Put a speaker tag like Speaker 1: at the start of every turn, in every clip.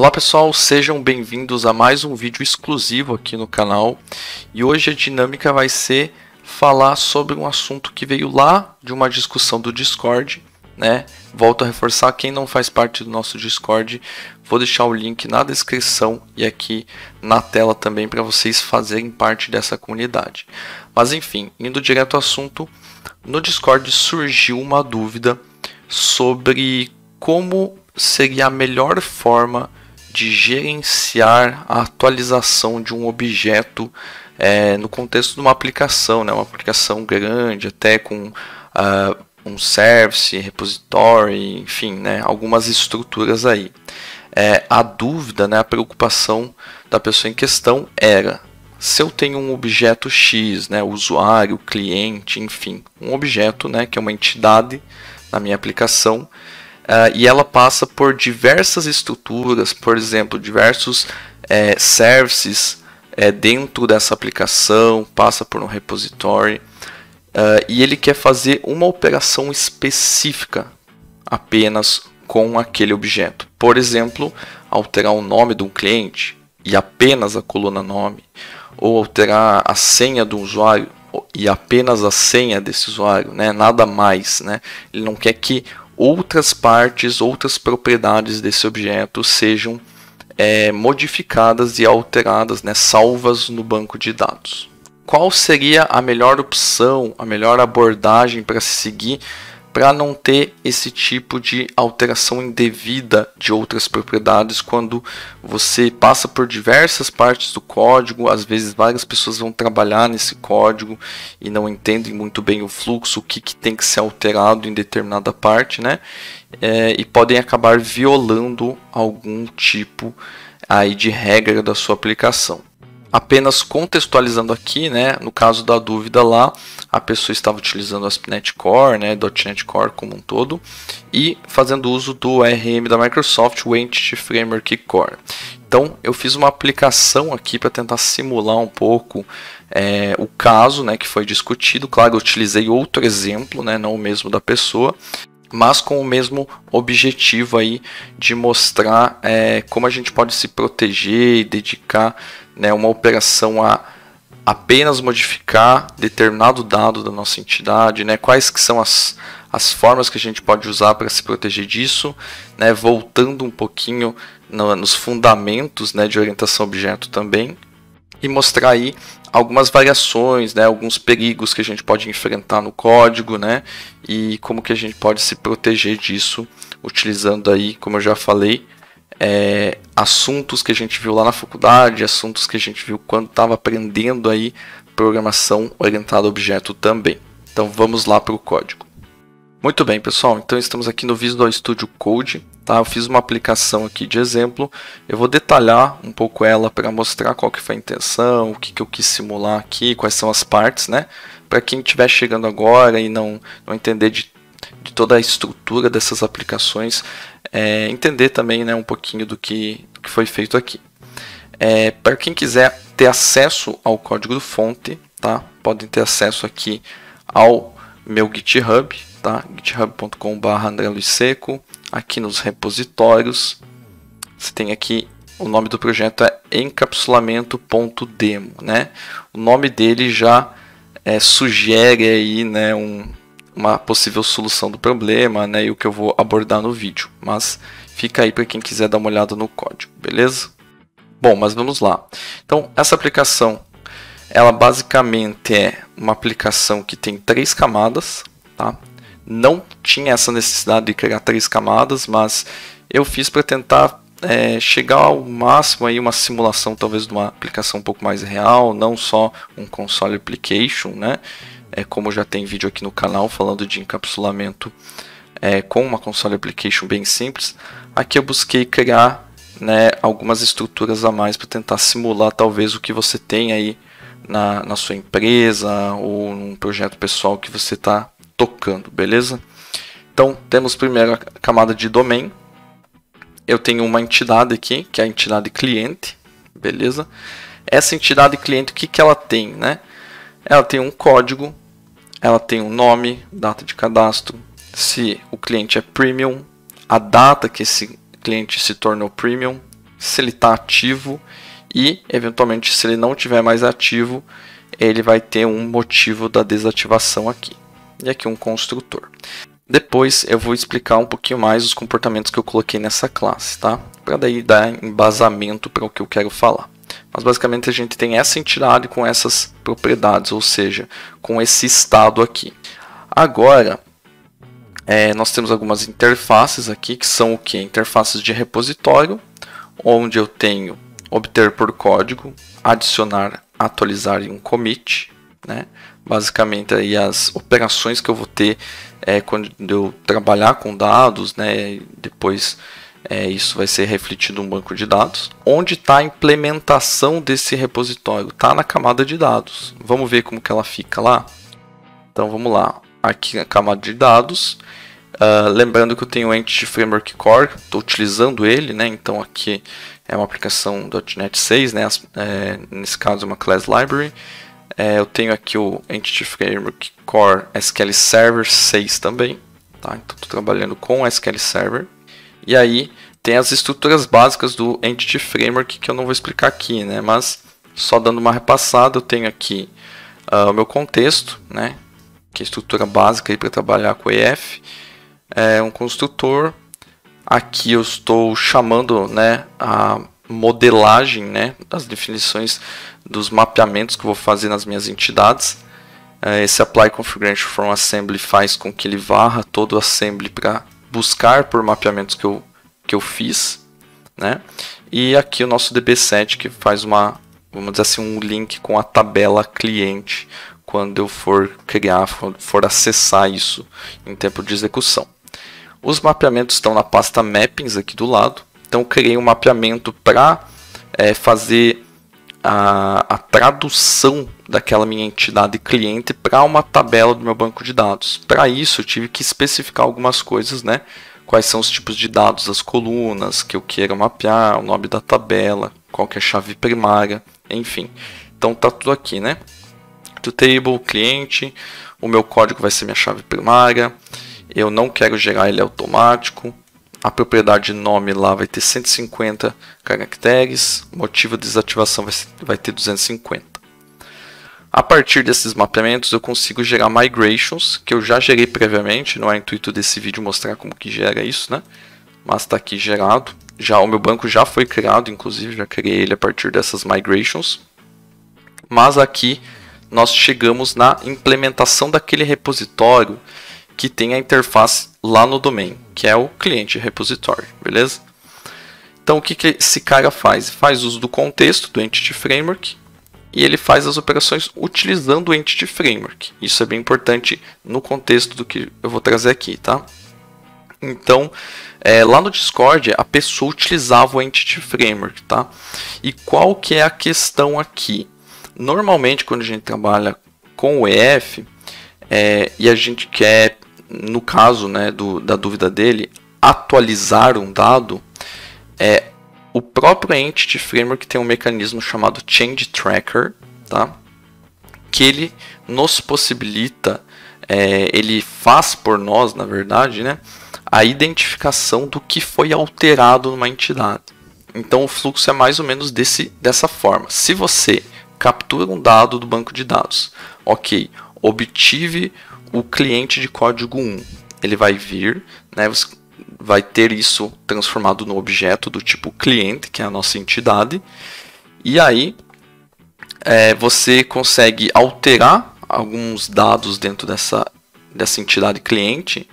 Speaker 1: Olá pessoal, sejam bem-vindos a mais um vídeo exclusivo aqui no canal e hoje a dinâmica vai ser falar sobre um assunto que veio lá de uma discussão do Discord, né? Volto a reforçar, quem não faz parte do nosso Discord, vou deixar o link na descrição e aqui na tela também para vocês fazerem parte dessa comunidade. Mas enfim, indo direto ao assunto, no Discord surgiu uma dúvida sobre como seria a melhor forma de gerenciar a atualização de um objeto é, no contexto de uma aplicação, né? uma aplicação grande, até com uh, um service, repository, enfim, né? algumas estruturas aí. É, a dúvida, né? a preocupação da pessoa em questão era se eu tenho um objeto X, né? usuário, cliente, enfim, um objeto né? que é uma entidade na minha aplicação Uh, e ela passa por diversas estruturas, por exemplo, diversos é, services é, dentro dessa aplicação, passa por um repository. Uh, ah, e ele quer fazer uma operação específica apenas com aquele objeto. Por exemplo, alterar o nome de um cliente e apenas a coluna nome, ou alterar a senha do usuário e apenas a senha desse usuário, né? nada mais. Né? Ele não quer que outras partes, outras propriedades desse objeto sejam é, modificadas e alteradas, né, salvas no banco de dados. Qual seria a melhor opção, a melhor abordagem para se seguir para não ter esse tipo de alteração indevida de outras propriedades quando você passa por diversas partes do código, às vezes várias pessoas vão trabalhar nesse código e não entendem muito bem o fluxo, o que, que tem que ser alterado em determinada parte, né? É, e podem acabar violando algum tipo aí de regra da sua aplicação apenas contextualizando aqui, né, no caso da dúvida lá, a pessoa estava utilizando o ASP.NET Core, né, .NET Core como um todo, e fazendo uso do RM da Microsoft, o Entity Framework Core. Então, eu fiz uma aplicação aqui para tentar simular um pouco é, o caso né, que foi discutido. Claro, eu utilizei outro exemplo, né, não o mesmo da pessoa, mas com o mesmo objetivo aí de mostrar é, como a gente pode se proteger e dedicar né, uma operação a apenas modificar determinado dado da nossa entidade, né, quais que são as, as formas que a gente pode usar para se proteger disso, né, voltando um pouquinho no, nos fundamentos né, de orientação objeto também, e mostrar aí algumas variações, né, alguns perigos que a gente pode enfrentar no código, né, e como que a gente pode se proteger disso utilizando aí, como eu já falei, é, assuntos que a gente viu lá na faculdade, assuntos que a gente viu quando estava aprendendo aí programação orientada a objeto também. Então vamos lá para o código. Muito bem, pessoal. Então estamos aqui no Visual Studio Code. Tá? Eu fiz uma aplicação aqui de exemplo. Eu vou detalhar um pouco ela para mostrar qual que foi a intenção, o que, que eu quis simular aqui, quais são as partes, né? Para quem estiver chegando agora e não, não entender de toda a estrutura dessas aplicações, é, entender também né, um pouquinho do que, do que foi feito aqui. É, Para quem quiser ter acesso ao código fonte, tá? podem ter acesso aqui ao meu GitHub, tá? github.com.br aqui nos repositórios. Você tem aqui o nome do projeto é encapsulamento.demo, né? O nome dele já é, sugere aí, né, um, uma possível solução do problema, né, e o que eu vou abordar no vídeo, mas fica aí para quem quiser dar uma olhada no código, beleza? Bom, mas vamos lá. Então, essa aplicação, ela basicamente é uma aplicação que tem três camadas, tá? Não tinha essa necessidade de criar três camadas, mas eu fiz para tentar é, chegar ao máximo aí uma simulação talvez de uma aplicação um pouco mais real, não só um console application, né? é, como já tem vídeo aqui no canal falando de encapsulamento é, com uma console application bem simples, aqui eu busquei criar né, algumas estruturas a mais para tentar simular talvez o que você tem aí na, na sua empresa ou num projeto pessoal que você está tocando, beleza? Então temos primeiro a camada de domain. Eu tenho uma entidade aqui, que é a entidade cliente, beleza? Essa entidade cliente, o que, que ela tem, né? Ela tem um código, ela tem um nome, data de cadastro, se o cliente é premium, a data que esse cliente se tornou premium, se ele está ativo e, eventualmente, se ele não tiver mais ativo, ele vai ter um motivo da desativação aqui. E aqui um construtor. Depois eu vou explicar um pouquinho mais os comportamentos que eu coloquei nessa classe, tá? Para daí dar embasamento para o que eu quero falar mas basicamente a gente tem essa entidade com essas propriedades, ou seja, com esse estado aqui. Agora, é, nós temos algumas interfaces aqui, que são o que? Interfaces de repositório, onde eu tenho obter por código, adicionar, atualizar e um commit. Né? Basicamente aí as operações que eu vou ter é, quando eu trabalhar com dados, né? depois é, isso vai ser refletido um banco de dados. Onde está a implementação desse repositório? Está na camada de dados. Vamos ver como que ela fica lá? Então vamos lá. Aqui na camada de dados. Uh, lembrando que eu tenho o Entity Framework Core, estou utilizando ele, né? então aqui é uma aplicação .NET 6, né? É, nesse caso é uma Class Library. É, eu tenho aqui o Entity Framework Core SQL Server 6 também, tá? então estou trabalhando com SQL Server. E aí tem as estruturas básicas do Entity Framework que eu não vou explicar aqui, né? Mas só dando uma repassada, eu tenho aqui uh, o meu contexto, né? Que é a estrutura básica para trabalhar com EF. É um construtor. Aqui eu estou chamando né, a modelagem, né, as definições dos mapeamentos que eu vou fazer nas minhas entidades. É, esse apply configuration from assembly faz com que ele varra todo o assembly para buscar por mapeamentos que eu, que eu fiz, né? E aqui o nosso DB7 que faz uma, vamos dizer assim, um link com a tabela cliente quando eu for criar, for, for acessar isso em tempo de execução. Os mapeamentos estão na pasta Mappings aqui do lado, então criei um mapeamento para é, eh, fazer a, a tradução daquela minha entidade cliente para uma tabela do meu banco de dados. Para isso, eu tive que especificar algumas coisas, né? Quais são os tipos de dados das colunas que eu queira mapear, o nome da tabela, qual que é a chave primária, enfim. Então tá tudo aqui, né? To table, cliente, o meu código vai ser minha chave primária. Eu não quero gerar ele automático a propriedade nome lá vai ter 150 caracteres, motivo de desativação vai, ter 250. A partir desses mapeamentos eu consigo gerar migrations, que eu já gerei previamente, não é intuito desse vídeo mostrar como que gera isso, né? Mas está aqui gerado. Já o meu banco já foi criado, inclusive, já criei ele a partir dessas migrations. Mas aqui nós chegamos na implementação daquele repositório que tem a interface lá no domain que é o cliente repositório, beleza? Então o que, que esse cara faz? Faz uso do contexto do Entity Framework e ele faz as operações utilizando o Entity Framework. Isso é bem importante no contexto do que eu vou trazer aqui, tá? Então, é, lá no Discord, a pessoa utilizava o Entity Framework, tá? E qual que é a questão aqui? Normalmente, quando a gente trabalha com o EF é, e a gente quer no caso né, do, da dúvida dele, atualizar um dado, é, o próprio Entity Framework tem um mecanismo chamado Change Tracker, tá? que ele nos possibilita, é, ele faz por nós, na verdade, né, a identificação do que foi alterado numa entidade. Então o fluxo é mais ou menos desse, dessa forma. Se você captura um dado do banco de dados, ok, obtive o cliente de código 1. Ele vai vir, né, você vai ter isso transformado no objeto do tipo cliente, que é a nossa entidade, e aí é, você consegue alterar alguns dados dentro dessa, dessa entidade cliente,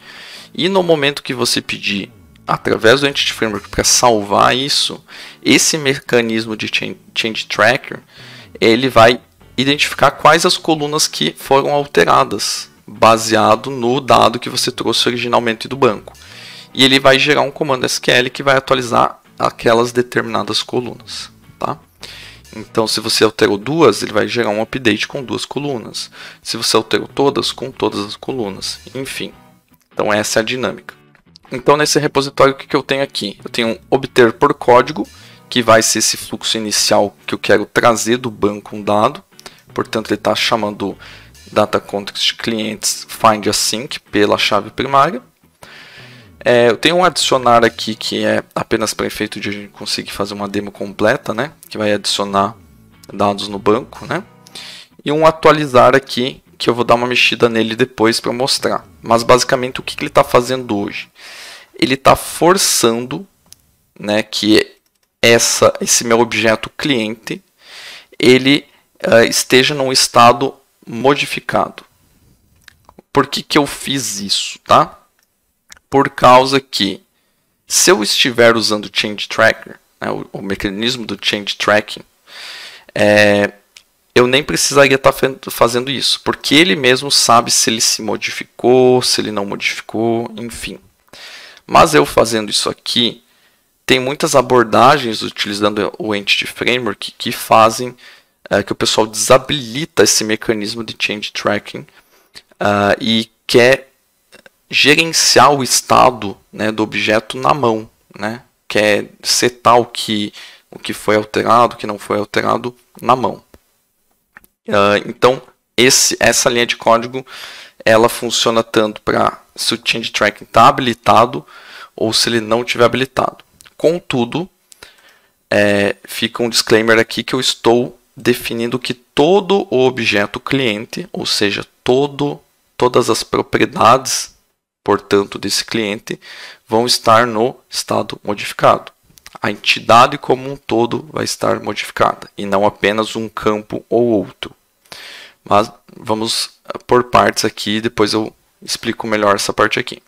Speaker 1: e no momento que você pedir através do Entity Framework para salvar isso, esse mecanismo de change, change Tracker, ele vai identificar quais as colunas que foram alteradas baseado no dado que você trouxe originalmente do banco. E ele vai gerar um comando SQL que vai atualizar aquelas determinadas colunas, tá? Então, se você alterou duas, ele vai gerar um update com duas colunas. Se você alterou todas, com todas as colunas. Enfim. Então, essa é a dinâmica. Então, nesse repositório, o que, que eu tenho aqui? Eu tenho um obter por código, que vai ser esse fluxo inicial que eu quero trazer do banco um dado. Portanto, ele está chamando data context clientes find async pela chave primária. É, eu tenho um adicionar aqui que é apenas para efeito de a gente conseguir fazer uma demo completa, né? Que vai adicionar dados no banco, né? E um atualizar aqui que eu vou dar uma mexida nele depois para mostrar. Mas basicamente o que, que ele está fazendo hoje? Ele está forçando, né, que essa, esse meu objeto cliente ele uh, esteja num estado modificado. Por que, que eu fiz isso, tá? Por causa que se eu estiver usando Change Tracker, né, o, o, mecanismo do Change Tracking, é, eu nem precisaria tá estar fazendo isso, porque ele mesmo sabe se ele se modificou, se ele não modificou, enfim. Mas eu fazendo isso aqui, tem muitas abordagens utilizando o Entity Framework que fazem é, que o pessoal desabilita esse mecanismo de change tracking uh, e quer gerenciar o estado né, do objeto na mão, né? quer setar o que, o que foi alterado, o que não foi alterado na mão. Uh, então, esse, essa linha de código ela funciona tanto para se o change tracking está habilitado ou se ele não estiver habilitado. Contudo, é, fica um disclaimer aqui que eu estou definindo que todo o objeto cliente, ou seja, todo, todas as propriedades, portanto, desse cliente, vão estar no estado modificado. A entidade como um todo vai estar modificada e não apenas um campo ou outro. Mas vamos eh, por partes aqui, depois eu explico melhor essa parte aqui.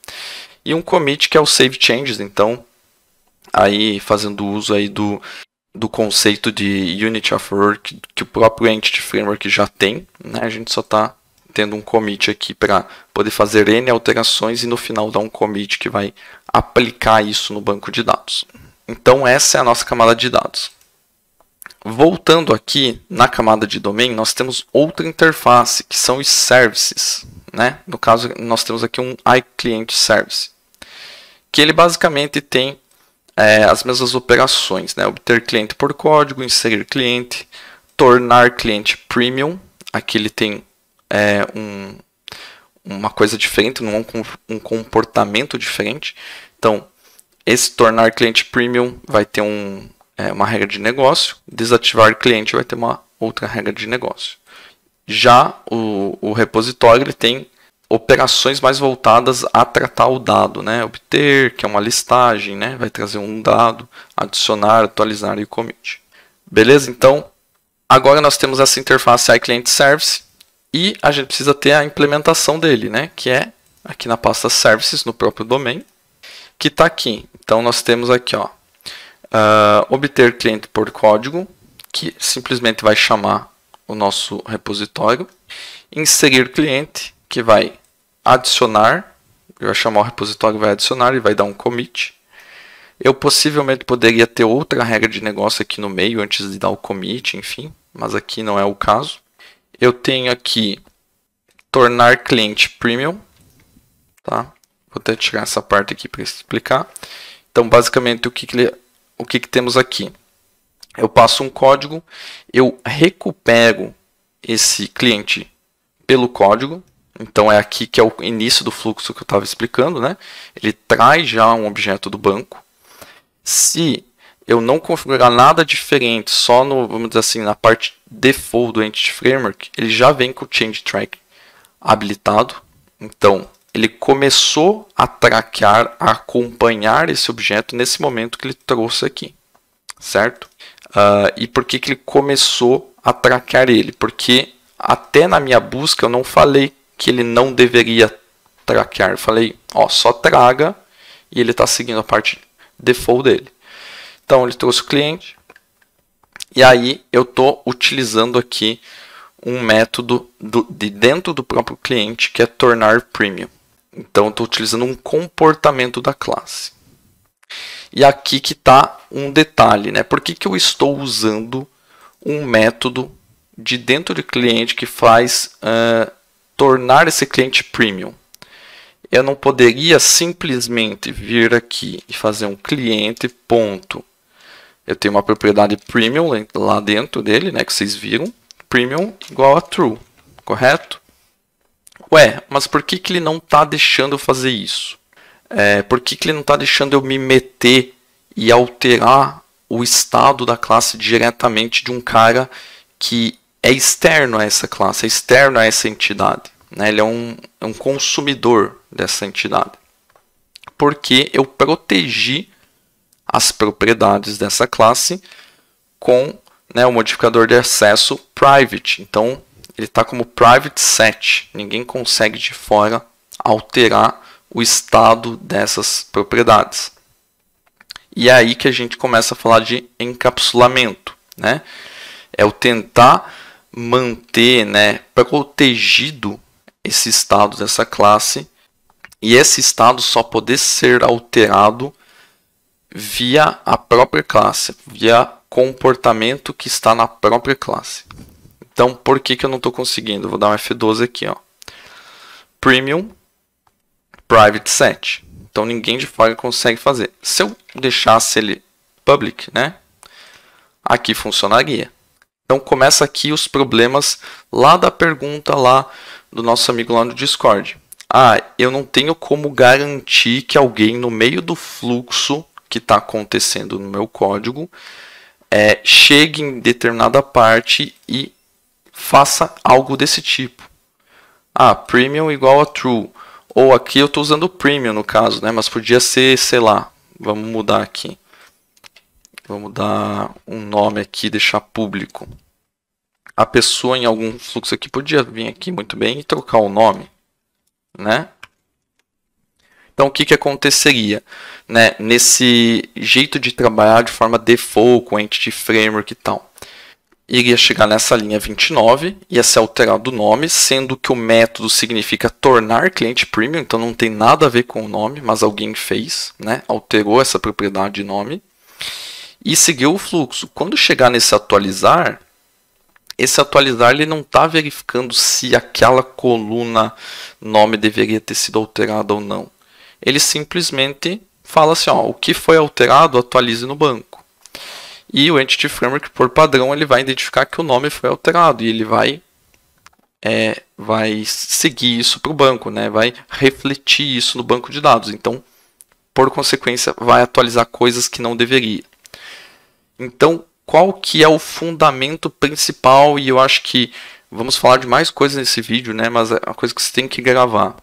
Speaker 1: E um commit que é o save changes, então aí fazendo uso aí do do conceito de Unity of Work que o próprio Entity Framework já tem. Né? A gente só está tendo um commit aqui para poder fazer N alterações e no final dar um commit que vai aplicar isso no banco de dados. Então essa é a nossa camada de dados. Voltando aqui na camada de domain, nós temos outra interface, que são os services. Né? No caso, nós temos aqui um IClientService que ele basicamente tem é, as mesmas operações, né? Obter cliente por código, inserir cliente, tornar cliente premium. Aqui ele tem é, um, uma coisa diferente, um, um comportamento diferente. Então, esse tornar cliente premium vai ter um, é, uma regra de negócio, desativar cliente vai ter uma outra regra de negócio. Já o, o repositório ele tem operações mais voltadas a tratar o dado, né? Obter, que é uma listagem, né? Vai trazer um dado, adicionar, atualizar e commit. Beleza? Então, agora nós temos essa interface iClient Service e a gente precisa ter a implementação dele, né? Que é aqui na pasta Services, no próprio domain, que está aqui. Então, nós temos aqui, ó, uh, obter cliente por código, que simplesmente vai chamar o nosso repositório, inserir cliente, que vai adicionar, eu vai chamar o repositório, vai adicionar e vai dar um commit. Eu possivelmente poderia ter outra regra de negócio aqui no meio antes de dar o commit, enfim, mas aqui não é o caso. Eu tenho aqui tornar cliente premium, tá? Vou até tirar essa parte aqui para explicar. Então, basicamente, o que, que, o que, que temos aqui? Eu passo um código, eu recupero esse cliente pelo código, então é aqui que é o início do fluxo que eu estava explicando, né? Ele traz já um objeto do banco. Se eu não configurar nada diferente, só no, vamos dizer assim, na parte default do Entity Framework, ele já vem com o Change Track habilitado. Então, ele começou a traquear, a acompanhar esse objeto nesse momento que ele trouxe aqui, certo? Uh, e por que, que ele começou a traquear ele? Porque até na minha busca eu não falei que ele não deveria traquear. Falei, ó, só traga e ele está seguindo a parte default dele. Então ele trouxe o cliente e aí eu estou utilizando aqui um método do, de dentro do próprio cliente que é tornar premium. Então estou utilizando um comportamento da classe. E aqui que está um detalhe, né? Por que, que eu estou usando um método de dentro do cliente que faz uh, tornar esse cliente premium. Eu não poderia simplesmente vir aqui e fazer um cliente ponto. Eu tenho uma propriedade premium lá dentro dele, né, que vocês viram, premium igual a true, correto? Ué, mas por que, que ele não está deixando eu fazer isso? É, por que, que ele não está deixando eu me meter e alterar o estado da classe diretamente de um cara que é externo a essa classe, é externo a essa entidade. Né? Ele é um, é um consumidor dessa entidade. Porque eu protegi as propriedades dessa classe com né, o modificador de acesso private. Então, ele está como private set. Ninguém consegue de fora alterar o estado dessas propriedades. E é aí que a gente começa a falar de encapsulamento. Né? É o tentar manter né, protegido esse estado dessa classe e esse estado só poder ser alterado via a própria classe, via comportamento que está na própria classe. Então, por que, que eu não estou conseguindo? Vou dar um F12 aqui. Ó. Premium Private Set. Então, ninguém de fora consegue fazer. Se eu deixasse ele public, né? aqui funcionaria. Então, começa aqui os problemas lá da pergunta lá do nosso amigo lá no Discord. Ah, eu não tenho como garantir que alguém no meio do fluxo que está acontecendo no meu código é, chegue em determinada parte e faça algo desse tipo. Ah, premium igual a true. Ou aqui eu estou usando premium no caso, né? Mas podia ser, sei lá, vamos mudar aqui. Vamos dar um nome aqui, deixar público a pessoa em algum fluxo aqui podia vir aqui muito bem e trocar o nome, né? Então, o que, que aconteceria? Né, nesse jeito de trabalhar de forma default, com entity framework e tal. Iria chegar nessa linha 29, ia ser alterado o nome, sendo que o método significa tornar cliente premium, então não tem nada a ver com o nome, mas alguém fez, né, alterou essa propriedade de nome. E seguiu o fluxo. Quando chegar nesse atualizar, esse atualizar ele não está verificando se aquela coluna nome deveria ter sido alterada ou não. Ele simplesmente fala assim, ó, o que foi alterado atualize no banco. E o Entity Framework, por padrão, ele vai identificar que o nome foi alterado e ele vai é, vai seguir isso para o banco, né? vai refletir isso no banco de dados. Então, por consequência, vai atualizar coisas que não deveria. Então, qual que é o fundamento principal e eu acho que vamos falar de mais coisas nesse vídeo, né? Mas é uma coisa que você tem que gravar.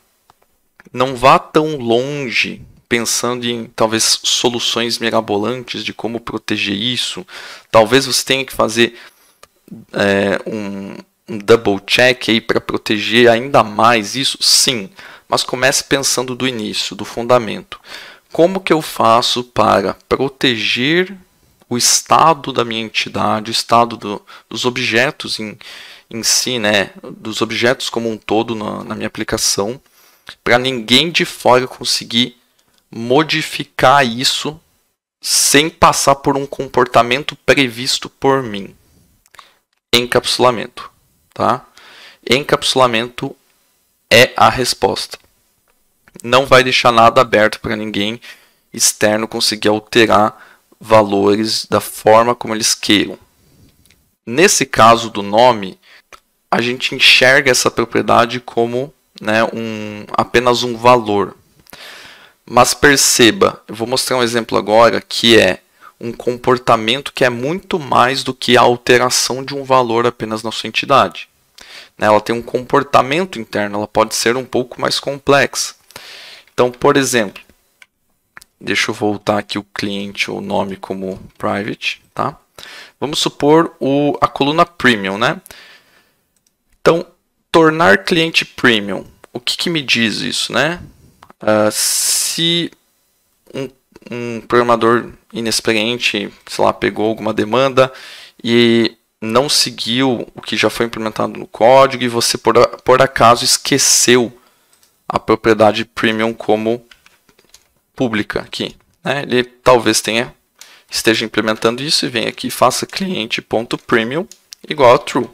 Speaker 1: Não vá tão longe pensando em talvez soluções mirabolantes de como proteger isso. Talvez você tenha que fazer é, um, um double check aí para proteger ainda mais isso. Sim, mas comece pensando do início, do fundamento. Como que eu faço para proteger o estado da minha entidade, o estado do, dos objetos em, em si, né, dos objetos como um todo na, na minha aplicação, para ninguém de fora conseguir modificar isso sem passar por um comportamento previsto por mim. Encapsulamento, tá? Encapsulamento é a resposta. Não vai deixar nada aberto para ninguém externo conseguir alterar valores da forma como eles queiram. Nesse caso do nome, a gente enxerga essa propriedade como né, um, apenas um valor. Mas perceba, eu vou mostrar um exemplo agora que é um comportamento que é muito mais do que a alteração de um valor apenas na sua entidade. Né, ela tem um comportamento interno, ela pode ser um pouco mais complexa. Então, por exemplo, Deixa eu voltar aqui o cliente ou nome como private, tá? Vamos supor o, a coluna premium, né? Então, tornar cliente premium. O que, que me diz isso, né? Uh, se um, um programador inexperiente, sei lá, pegou alguma demanda e não seguiu o que já foi implementado no código e você por, por acaso esqueceu a propriedade premium como pública aqui. Né? Ele talvez tenha esteja implementando isso e vem aqui e faça cliente.premium igual a true.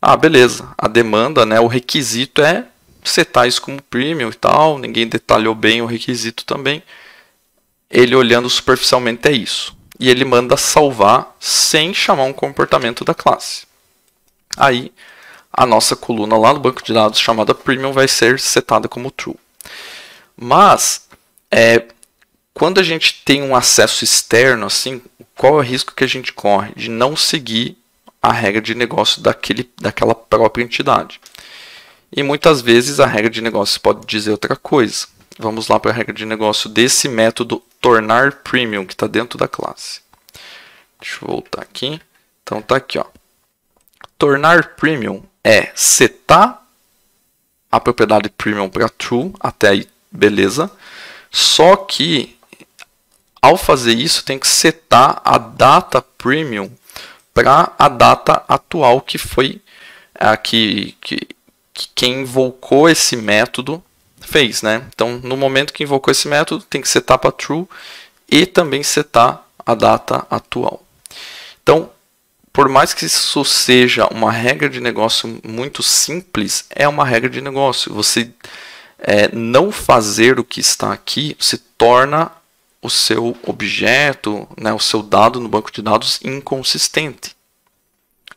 Speaker 1: Ah, beleza. A demanda, né, o requisito é setar isso como premium e tal. Ninguém detalhou bem o requisito também. Ele olhando superficialmente é isso. E ele manda salvar sem chamar um comportamento da classe. Aí a nossa coluna lá no banco de dados chamada premium vai ser setada como true. Mas é, quando a gente tem um acesso externo, assim, qual é o risco que a gente corre de não seguir a regra de negócio daquele, daquela própria entidade? E muitas vezes a regra de negócio pode dizer outra coisa. Vamos lá para a regra de negócio desse método tornar premium que está dentro da classe. Deixa eu voltar aqui. Então tá aqui, ó. Tornar premium é setar a propriedade premium para true, até aí beleza. Só que ao fazer isso, tem que setar a data premium para a data atual que foi a que, que, que, quem invocou esse método fez, né? Então, no momento que invocou esse método, tem que setar para true e também setar a data atual. Então, por mais que isso seja uma regra de negócio muito simples, é uma regra de negócio. Você é, não fazer o que está aqui se torna o seu objeto, né, o seu dado no banco de dados inconsistente.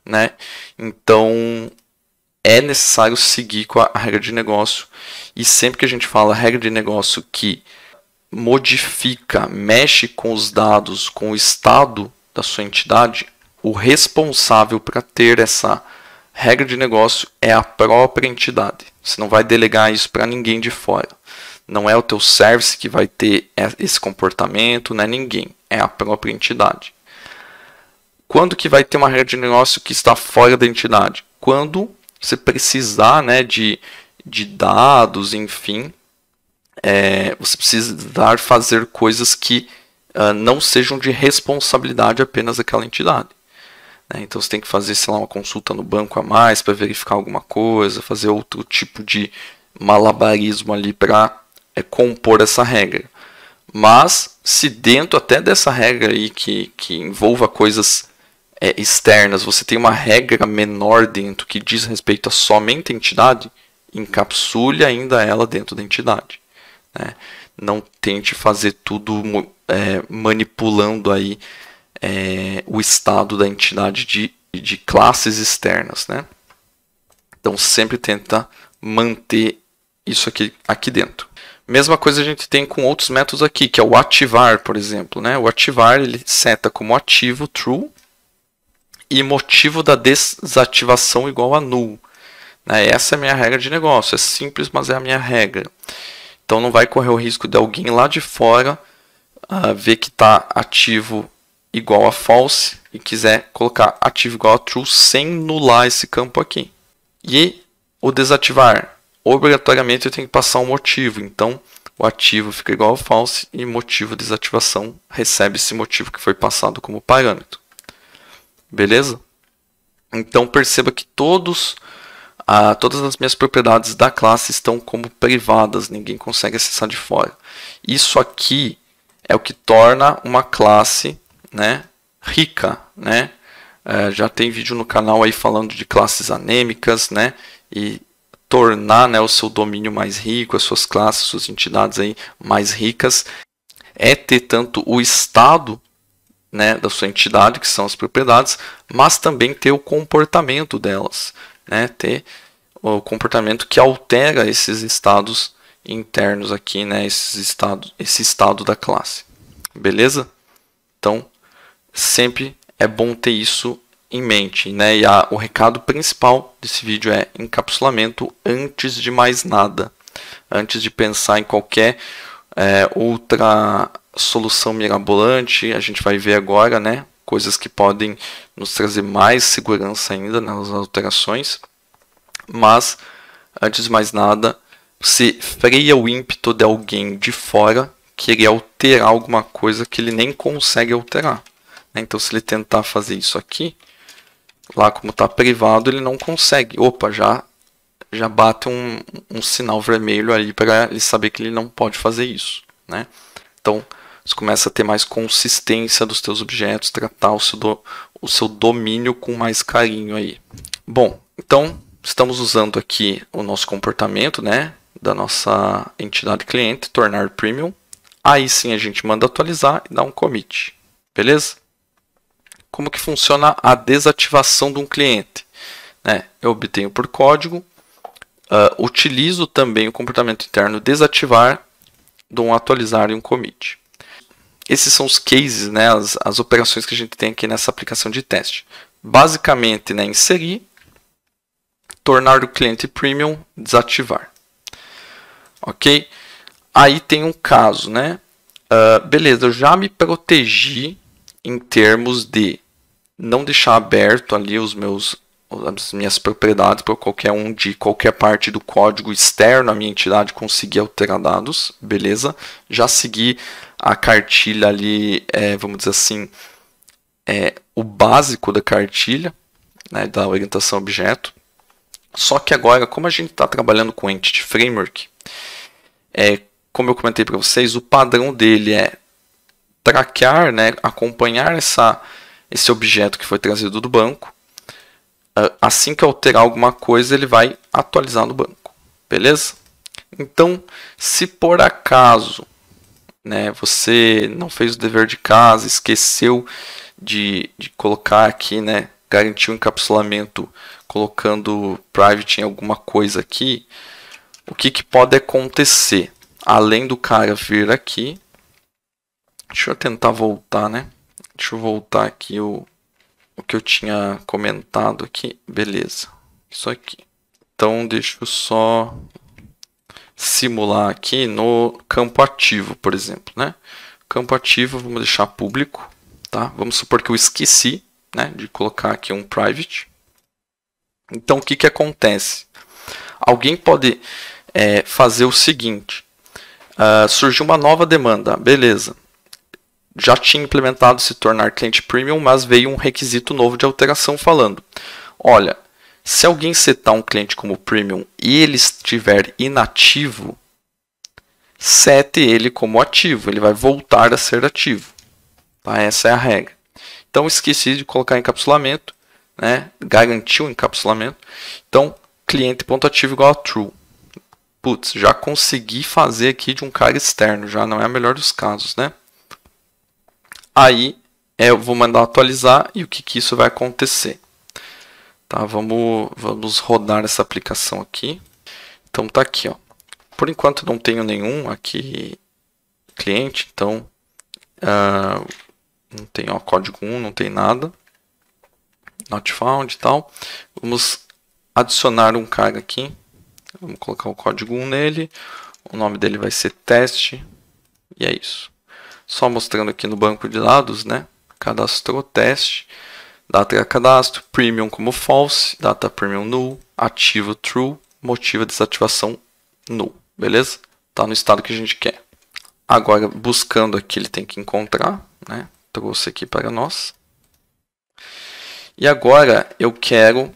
Speaker 1: Né? Então, é necessário seguir com a regra de negócio. E sempre que a gente fala regra de negócio que modifica, mexe com os dados, com o estado da sua entidade, o responsável para ter essa regra de negócio é a própria entidade. Você não vai delegar isso para ninguém de fora. Não é o teu service que vai ter é, esse comportamento, não é ninguém, é a própria entidade. Quando que vai ter uma regra de negócio que está fora da entidade? Quando você precisar né, de, de dados, enfim, é, você precisar fazer coisas que uh, não sejam de responsabilidade apenas daquela entidade. Né? Então você tem que fazer, sei lá, uma consulta no banco a mais para verificar alguma coisa, fazer outro tipo de malabarismo ali para é, compor essa regra. Mas se dentro até dessa regra aí que, que envolva coisas é, externas, você tem uma regra menor dentro que diz respeito a somente a entidade, encapsule ainda ela dentro da entidade. Né? Não tente fazer tudo é, manipulando aí é, o estado da entidade de, de classes externas. Né? Então sempre tenta manter isso aqui, aqui dentro. Mesma coisa a gente tem com outros métodos aqui, que é o ativar, por exemplo. Né? O ativar ele seta como ativo true e motivo da desativação igual a null. Né? Essa é a minha regra de negócio. É simples, mas é a minha regra. Então não vai correr o risco de alguém lá de fora uh, ver que está ativo igual a false e quiser colocar ativo igual a true sem nular esse campo aqui. E o desativar, obrigatoriamente eu tenho que passar um motivo, então o ativo fica igual a false e motivo de desativação recebe esse motivo que foi passado como parâmetro. Beleza? Então perceba que todos, ah, todas as minhas propriedades da classe estão como privadas, ninguém consegue acessar de fora. Isso aqui é o que torna uma classe né, rica, né? É, já tem vídeo no canal aí falando de classes anêmicas, né? E tornar né, o seu domínio mais rico, as suas classes, suas entidades aí mais ricas, é ter tanto o estado né, da sua entidade, que são as propriedades, mas também ter o comportamento delas, né? Ter o comportamento que altera esses estados internos aqui, né? Esses estados, esse estado da classe, beleza? Então sempre é bom ter isso em mente, né? E a, o recado principal desse vídeo é encapsulamento antes de mais nada, antes de pensar em qualquer é, outra solução mirabolante. A gente vai ver agora, né? Coisas que podem nos trazer mais segurança ainda nas alterações, mas antes de mais nada, se freia o ímpeto de alguém de fora querer alterar alguma coisa que ele nem consegue alterar. Né? Então, se ele tentar fazer isso aqui, lá como está privado, ele não consegue. Opa, já, já bate um, um sinal vermelho ali para ele saber que ele não pode fazer isso. Né? Então, você começa a ter mais consistência dos seus objetos, tratar o seu, do, o seu domínio com mais carinho aí. Bom, então estamos usando aqui o nosso comportamento, né, da nossa entidade cliente, tornar premium. Aí sim a gente manda atualizar e dá um commit, beleza? como que funciona a desativação de um cliente. Né? Eu obtenho por código, uh, utilizo também o comportamento interno desativar, dou um atualizar e um commit. Esses são os cases, né, as, as operações que a gente tem aqui nessa aplicação de teste. Basicamente, né, inserir, tornar o cliente premium, desativar. Ok? Aí tem um caso, né? Uh, beleza, eu já me protegi em termos de não deixar aberto ali os meus as minhas propriedades para qualquer um de qualquer parte do código externo à minha entidade conseguir alterar dados, beleza? Já segui a cartilha ali, é, vamos dizer assim, é, o básico da cartilha, né, da orientação objeto. Só que agora, como a gente está trabalhando com Entity Framework, é, como eu comentei para vocês, o padrão dele é traquear, né, acompanhar essa, esse objeto que foi trazido do banco. Ah, assim que alterar alguma coisa, ele vai atualizar no banco. Beleza? Então, se por acaso né, você não fez o dever de casa, esqueceu de, de colocar aqui, né, garantir o encapsulamento colocando private em alguma coisa aqui, o que, que pode acontecer? Além do cara vir aqui, Deixa eu tentar voltar, né? Deixa eu voltar aqui o, o que eu tinha comentado aqui. Beleza. Isso aqui. Então, deixa eu só simular aqui no campo ativo, por exemplo, né? Campo ativo, vamos deixar público, tá? Vamos supor que eu esqueci, né, de colocar aqui um private. Então, o que que acontece? Alguém pode é, fazer o seguinte, uh, surgiu uma nova demanda, beleza já tinha implementado se tornar cliente premium, mas veio um requisito novo de alteração falando: olha, se alguém setar um cliente como premium e ele estiver inativo, sete ele como ativo, ele vai voltar a ser ativo. Tá? Essa é a regra. Então esqueci de colocar encapsulamento, né? garantiu o encapsulamento. Então cliente.ativo igual a true. Putz, já consegui fazer aqui de um cara externo, já não é a melhor dos casos, né? Aí é, eu vou mandar atualizar e o que, que isso vai acontecer. Tá, vamos, vamos rodar essa aplicação aqui. Então tá aqui, ó. Por enquanto não tenho nenhum aqui cliente, então uh, não tem ó, código 1, não tem nada. Not found e tal. Vamos adicionar um cargo aqui. Vamos colocar o código 1 nele. O nome dele vai ser teste. E é isso. Só mostrando aqui no banco de dados, né? Cadastro teste, data cadastro, premium como false, data premium null, ativo true, motivo de desativação null, beleza? Está no estado que a gente quer. Agora, buscando aqui, ele tem que encontrar, né? Trouxe aqui para nós. E agora eu quero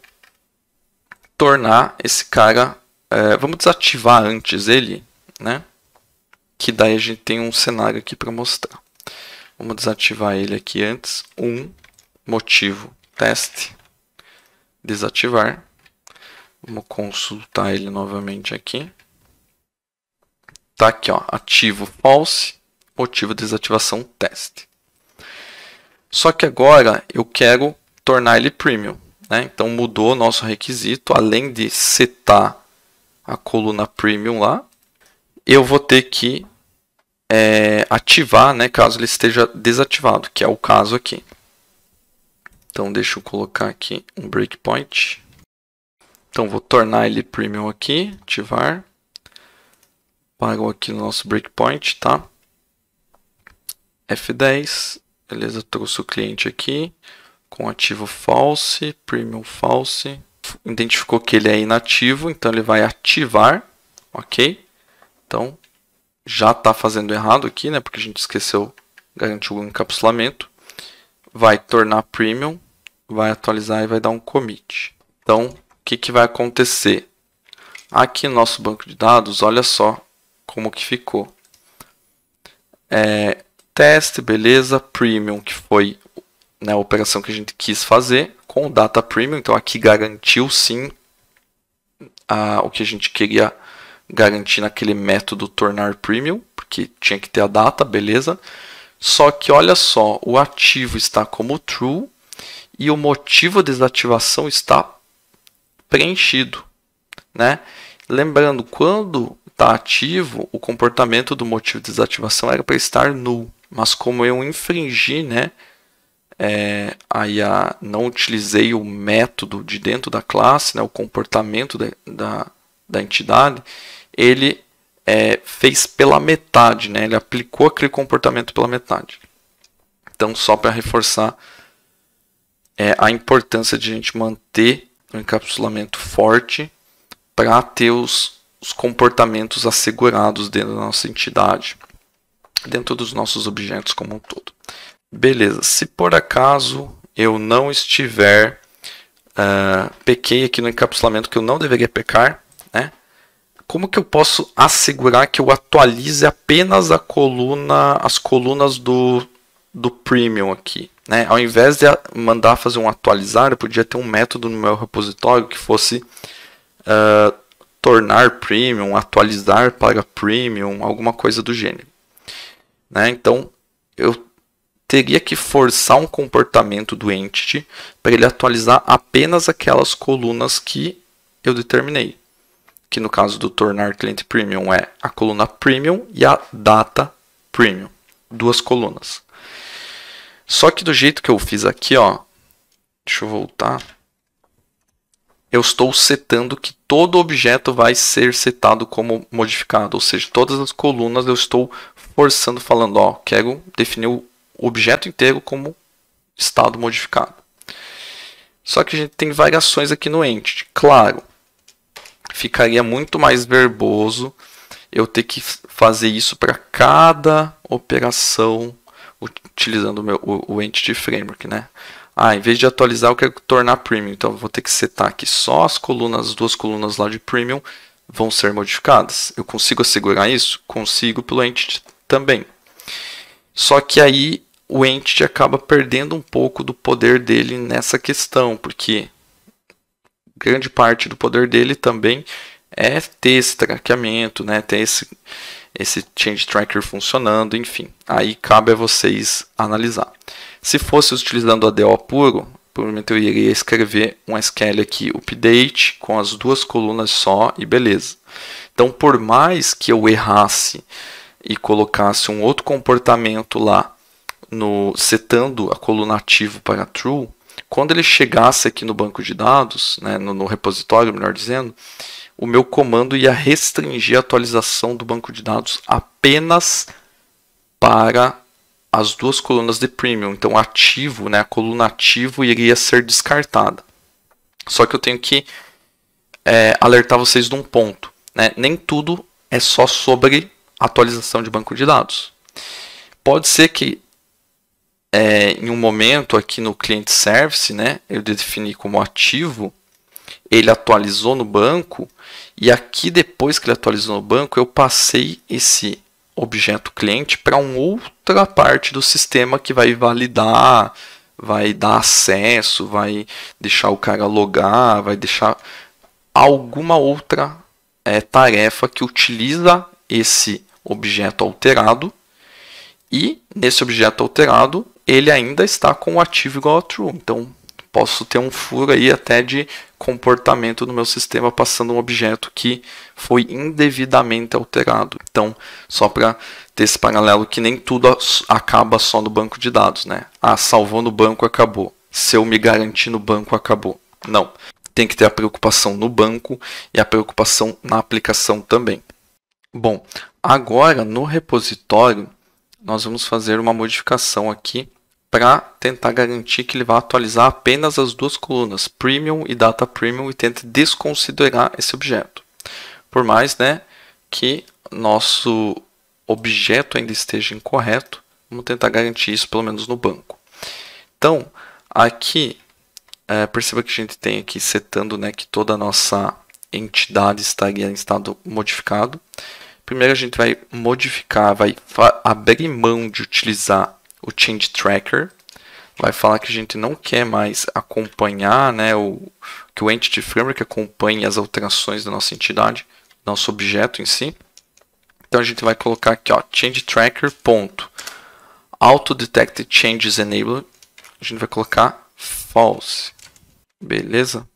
Speaker 1: tornar esse cara. É, vamos desativar antes ele, né? que daí a gente tem um cenário aqui para mostrar. Vamos desativar ele aqui antes. Um motivo teste desativar. Vamos consultar ele novamente aqui. Tá aqui, ó, ativo false, motivo desativação teste. Só que agora eu quero tornar ele premium, né? Então mudou o nosso requisito, além de setar a coluna premium lá, eu vou ter que é, ativar, né, caso ele esteja desativado, que é o caso aqui. Então deixa eu colocar aqui um breakpoint. Então vou tornar ele premium aqui, ativar. Pago aqui no nosso breakpoint, tá? F10, beleza, trouxe o cliente aqui com ativo false, premium false. Identificou que ele é inativo, então ele vai ativar, ok? Então já está fazendo errado aqui, né? Porque a gente esqueceu garantir o encapsulamento. Vai tornar premium, vai atualizar e vai dar um commit. Então, o que, que vai acontecer? Aqui no nosso banco de dados, olha só como que ficou. É, teste, beleza, premium, que foi né, a operação que a gente quis fazer, com o data premium, então aqui garantiu sim a, o que a gente queria garantindo aquele método tornar premium, porque tinha que ter a data, beleza. Só que olha só, o ativo está como true e o motivo de desativação está preenchido, né? Lembrando, quando está ativo, o comportamento do motivo de desativação era para estar null, mas como eu infringi, né? É, aí a, não utilizei o método de dentro da classe, né, o comportamento de, da, da entidade, ele é, fez pela metade, né? ele aplicou aquele comportamento pela metade. Então, só para reforçar é, a importância de a gente manter o um encapsulamento forte para ter os, os comportamentos assegurados dentro da nossa entidade, dentro dos nossos objetos como um todo. Beleza, se por acaso eu não estiver, uh, pequei aqui no encapsulamento que eu não deveria pecar, como que eu posso assegurar que eu atualize apenas a coluna, as colunas do, do premium aqui? Né? Ao invés de mandar fazer um atualizar, eu podia ter um método no meu repositório que fosse uh, tornar premium, atualizar para premium, alguma coisa do gênero. Né? Então, eu teria que forçar um comportamento do entity para ele atualizar apenas aquelas colunas que eu determinei que no caso do tornar cliente premium é a coluna premium e a data premium, duas colunas. Só que do jeito que eu fiz aqui, ó, deixa eu voltar. Eu estou setando que todo objeto vai ser setado como modificado, ou seja, todas as colunas eu estou forçando falando, ó, quero definir o objeto inteiro como estado modificado. Só que a gente tem variações aqui no entity, claro ficaria muito mais verboso eu ter que fazer isso para cada operação utilizando o, meu, o, o Entity Framework, né? Ah, em vez de atualizar, eu quero tornar premium. Então, eu vou ter que setar aqui só as colunas, as duas colunas lá de premium vão ser modificadas. Eu consigo assegurar isso? Consigo pelo Entity também. Só que aí o Entity acaba perdendo um pouco do poder dele nessa questão, porque grande parte do poder dele também é ter esse traqueamento, né? Ter esse, esse change tracker funcionando, enfim. Aí cabe a vocês analisar. Se fosse utilizando ADO puro, provavelmente eu iria escrever um SQL aqui, update, com as duas colunas só e beleza. Então, por mais que eu errasse e colocasse um outro comportamento lá, no setando a coluna ativo para true, quando ele chegasse aqui no banco de dados, né, no, no repositório, melhor dizendo, o meu comando ia restringir a atualização do banco de dados apenas para as duas colunas de premium. Então, ativo, né, a coluna ativo iria ser descartada. Só que eu tenho que é, alertar vocês de um ponto. Né? Nem tudo é só sobre atualização de banco de dados. Pode ser que é, em um momento aqui no client service, né, eu defini como ativo, ele atualizou no banco e aqui depois que ele atualizou no banco, eu passei esse objeto cliente para uma outra parte do sistema que vai validar, vai dar acesso, vai deixar o cara logar, vai deixar alguma outra é, tarefa que utiliza esse objeto alterado e nesse objeto alterado ele ainda está com o ativo igual a true. Então, posso ter um furo aí até de comportamento no meu sistema passando um objeto que foi indevidamente alterado. Então, só para ter esse paralelo que nem tudo acaba só no banco de dados, né? Ah, salvou no banco, acabou. Se eu me garantir no banco, acabou. Não. Tem que ter a preocupação no banco e a preocupação na aplicação também. Bom, agora no repositório nós vamos fazer uma modificação aqui para tentar garantir que ele vá atualizar apenas as duas colunas, Premium e Data Premium, e tente desconsiderar esse objeto. Por mais né, que nosso objeto ainda esteja incorreto, vamos tentar garantir isso pelo menos no banco. Então, aqui, é, perceba que a gente tem aqui setando né, que toda a nossa entidade estaria em estado modificado. Primeiro a gente vai modificar, vai abrir mão de utilizar o Change Tracker. Vai falar que a gente não quer mais acompanhar, né, o, que o Entity Framework acompanhe as alterações da nossa entidade, nosso objeto em si. Então a gente vai colocar aqui, ó, Change Tracker, ponto. Auto Detect Changes Enable. A gente vai colocar False. Beleza?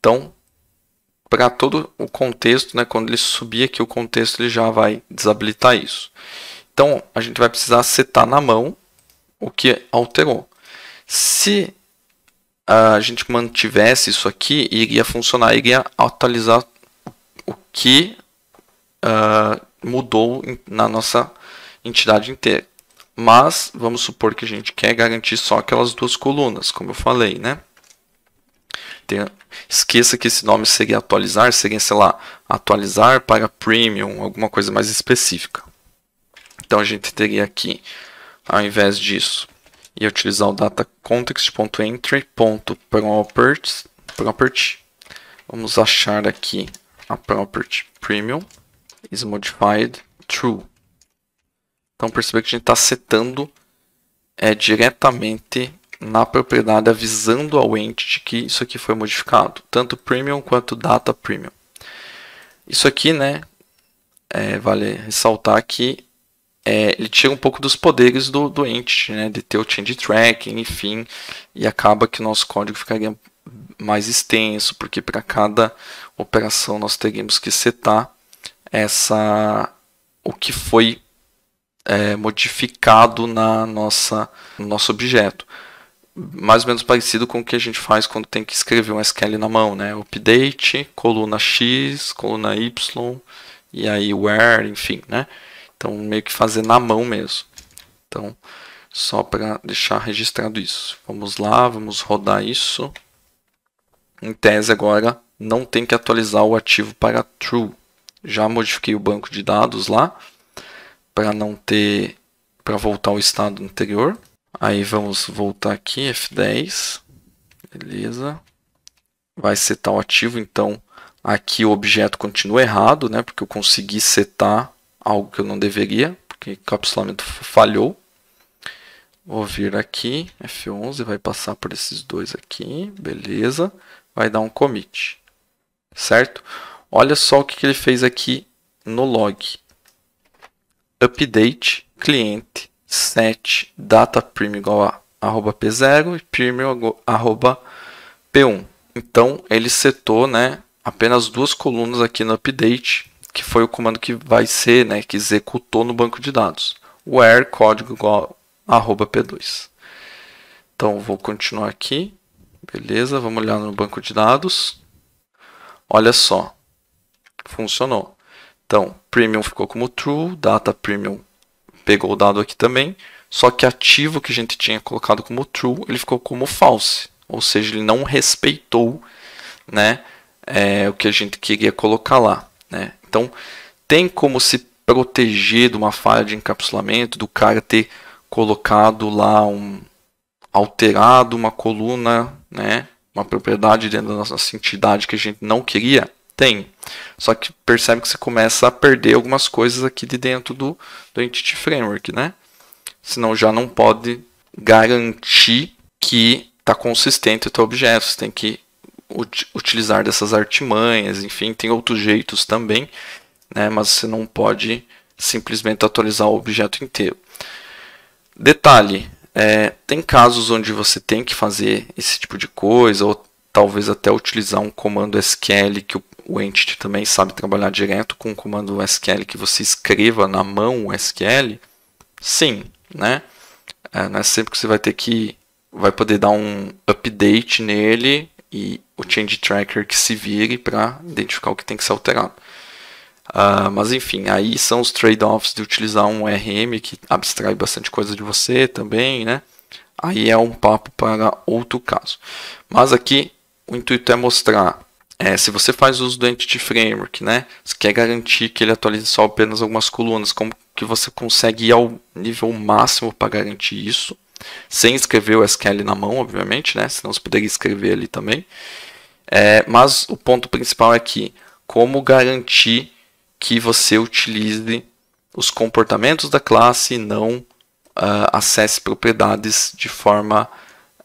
Speaker 1: Então, para todo o contexto, né, quando ele subir aqui o contexto, ele já vai desabilitar isso. Então, a gente vai precisar setar na mão o que alterou. Se ah, a gente mantivesse isso aqui, iria funcionar, iria atualizar o que uh, mudou na nossa entidade inteira. Mas vamos supor que a gente quer garantir só aquelas duas colunas, como eu falei, né? Tem, esqueça que esse nome seria atualizar, seria, sei lá, atualizar para premium, alguma coisa mais específica. Então a gente teria aqui, ao invés disso, ia utilizar o data context.entry.properties. Property. Vamos achar aqui a property premium is modified true. Então perceba que a gente está setando é, diretamente na propriedade avisando ao entity que isso aqui foi modificado, tanto premium quanto data premium. Isso aqui, né, é, vale ressaltar que é, ele tira um pouco dos poderes do, do entity, né, de ter o change tracking, enfim, e acaba que o nosso código ficaria mais extenso, porque para cada operação nós teríamos que setar essa o que foi é, modificado na nossa no nosso objeto mais ou menos parecido com o que a gente faz quando tem que escrever um SQL na mão, né? Update, coluna X, coluna Y, e aí where, enfim, né? Então, meio que fazer na mão mesmo. Então, só para deixar registrado isso. Vamos lá, vamos rodar isso. Em tese, agora, não tem que atualizar o ativo para true. Já modifiquei o banco de dados lá, para não ter, para voltar ao estado anterior. Aí vamos voltar aqui, F10. Beleza. Vai setar o ativo, então aqui o objeto continua errado, né? Porque eu consegui setar algo que eu não deveria, porque encapsulamento falhou. Vou vir aqui, F11, vai passar por esses dois aqui, beleza. Vai dar um commit, certo? Olha só o que ele fez aqui no log. Update cliente set data premium igual a arroba p0 e premium arroba p1. Então ele setou né, apenas duas colunas aqui no update, que foi o comando que vai ser, né, que executou no banco de dados. Where código igual a arroba p2. Então vou continuar aqui. Beleza, vamos olhar no banco de dados. Olha só, funcionou. Então, premium ficou como true, data premium pegou o dado aqui também, só que ativo que a gente tinha colocado como true, ele ficou como false, ou seja, ele não respeitou né, é, o que a gente queria colocar lá. Né? Então, tem como se proteger de uma falha de encapsulamento, do cara ter colocado lá um alterado uma coluna, né, uma propriedade dentro da nossa entidade que a gente não queria? Tem. Só que percebe que você começa a perder algumas coisas aqui de dentro do, do Entity Framework, né? Senão já não pode garantir que está consistente o teu objeto. Você tem que ut utilizar dessas artimanhas, enfim, tem outros jeitos também, né? Mas você não pode simplesmente atualizar o objeto inteiro. Detalhe, é, tem casos onde você tem que fazer esse tipo de coisa, ou talvez até utilizar um comando SQL que o o Entity também sabe trabalhar direto com o comando SQL que você escreva na mão o SQL, sim, né? É, não é sempre que você vai ter que vai poder dar um update nele e o change tracker que se vire para identificar o que tem que ser alterado. Uh, mas enfim, aí são os trade-offs de utilizar um RM que abstrai bastante coisa de você também, né? Aí é um papo para outro caso. Mas aqui o intuito é mostrar é, se você faz uso do Entity Framework, né, você quer garantir que ele atualize só apenas algumas colunas, como que você consegue ir ao nível máximo para garantir isso, sem escrever o SQL na mão, obviamente, né, senão você poderia escrever ali também. É, mas o ponto principal é que como garantir que você utilize os comportamentos da classe e não uh, acesse propriedades de forma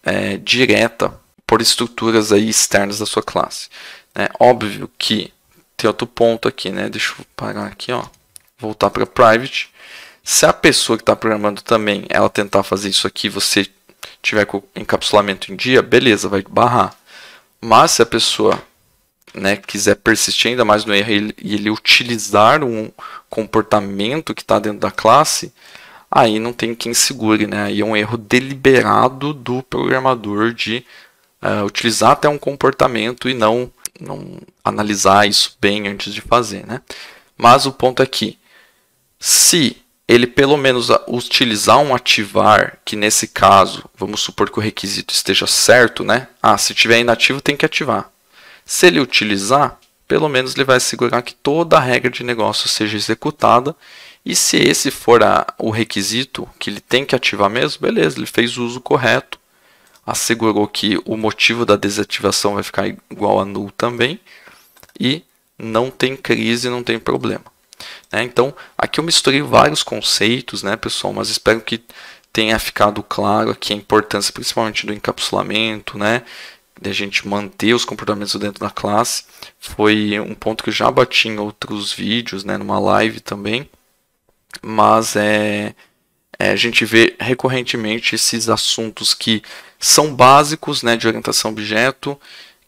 Speaker 1: uh, direta por estruturas aí externas da sua classe. É óbvio que tem outro ponto aqui, né? Deixa eu parar aqui, ó. Voltar para private. Se a pessoa que está programando também, ela tentar fazer isso aqui, você tiver com encapsulamento em dia, beleza, vai barrar. Mas se a pessoa né, quiser persistir ainda mais no erro e ele, utilizar um comportamento que está dentro da classe, aí não tem quem segure, né? Aí é um erro deliberado do programador de uh, utilizar até um comportamento e não não analisar isso bem antes de fazer, né? Mas o ponto é que se ele pelo menos utilizar um ativar, que nesse caso, vamos supor que o requisito esteja certo, né? Ah, se tiver inativo tem que ativar. Se ele utilizar, pelo menos ele vai assegurar que toda a regra de negócio seja executada. E se esse for a, o requisito que ele tem que ativar mesmo, beleza, ele fez o uso correto assegurou que o motivo da desativação vai ficar igual a null também e não tem crise, não tem problema. Né? Então, aqui eu misturei vários conceitos, né, pessoal, mas espero que tenha ficado claro aqui a importância principalmente do encapsulamento, né, a gente manter os comportamentos dentro da classe. Foi um ponto que eu já bati em outros vídeos, né, numa live também, mas é é, a gente vê recorrentemente esses assuntos que são básicos né, de orientação objeto,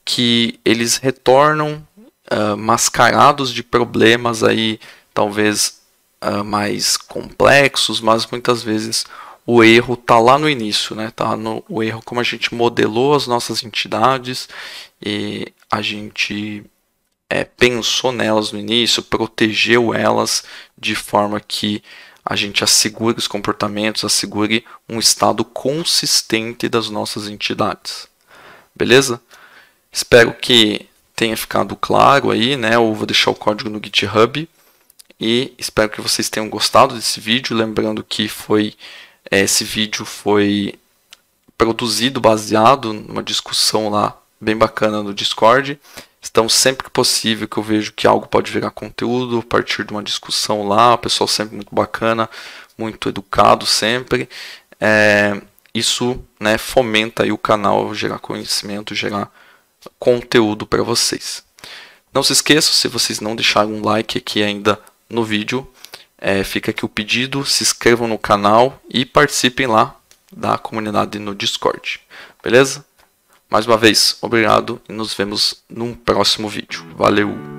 Speaker 1: que eles retornam uh, mascarados de problemas aí talvez uh, mais complexos, mas muitas vezes o erro está lá no início, né? Tá no o erro como a gente modelou as nossas entidades e a gente é, pensou nelas no início, protegeu elas de forma que a gente assegure os comportamentos, assegure um estado consistente das nossas entidades. Beleza? Espero que tenha ficado claro aí, né? Eu vou deixar o código no GitHub e espero que vocês tenham gostado desse vídeo, lembrando que foi eh, esse vídeo foi produzido baseado numa discussão lá bem bacana no Discord. Então, sempre que possível que eu vejo que algo pode virar conteúdo a partir de uma discussão lá, o pessoal sempre muito bacana, muito educado sempre. É, isso né, fomenta aí o canal, gerar conhecimento, gerar conteúdo para vocês. Não se esqueça se vocês não deixaram um like aqui ainda no vídeo, é, fica aqui o pedido, se inscrevam no canal e participem lá da comunidade no Discord. Beleza? Mais uma vez, obrigado e nos vemos num próximo vídeo. Valeu!